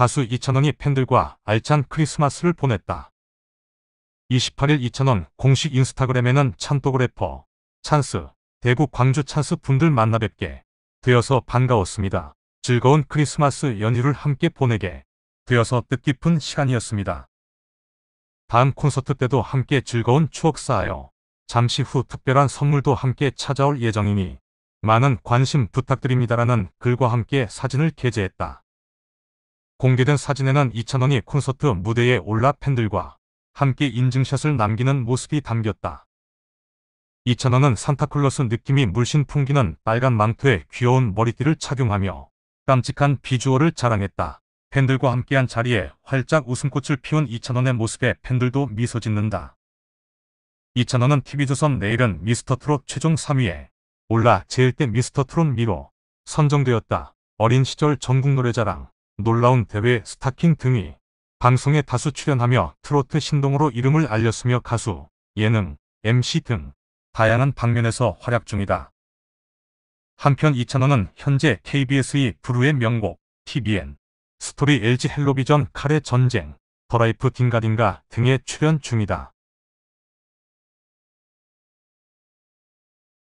가수 이찬원이 팬들과 알찬 크리스마스를 보냈다. 28일 이찬원 공식 인스타그램에는 찬또그 래퍼, 찬스, 대구 광주 찬스 분들 만나 뵙게 되어서 반가웠습니다. 즐거운 크리스마스 연휴를 함께 보내게 되어서 뜻깊은 시간이었습니다. 다음 콘서트 때도 함께 즐거운 추억 쌓아요. 잠시 후 특별한 선물도 함께 찾아올 예정이니 많은 관심 부탁드립니다라는 글과 함께 사진을 게재했다. 공개된 사진에는 이찬원이 콘서트 무대에 올라 팬들과 함께 인증샷을 남기는 모습이 담겼다. 이찬원은 산타클로스 느낌이 물씬 풍기는 빨간 망토에 귀여운 머리띠를 착용하며 깜찍한 비주얼을 자랑했다. 팬들과 함께한 자리에 활짝 웃음꽃을 피운 이찬원의 모습에 팬들도 미소 짓는다. 이찬원은 TV조선 내일은 미스터트롯 최종 3위에 올라 제일대 미스터트롯 미로 선정되었다. 어린 시절 전국노래자랑 놀라운 대회 스타킹 등이 방송에 다수 출연하며 트로트 신동으로 이름을 알렸으며 가수, 예능, MC 등 다양한 방면에서 활약 중이다. 한편 이찬원은 현재 KBS의 브루의 명곡, TVN, 스토리 LG 헬로비전 카레 전쟁, 더라이프 딘가딘가 등에 출연 중이다.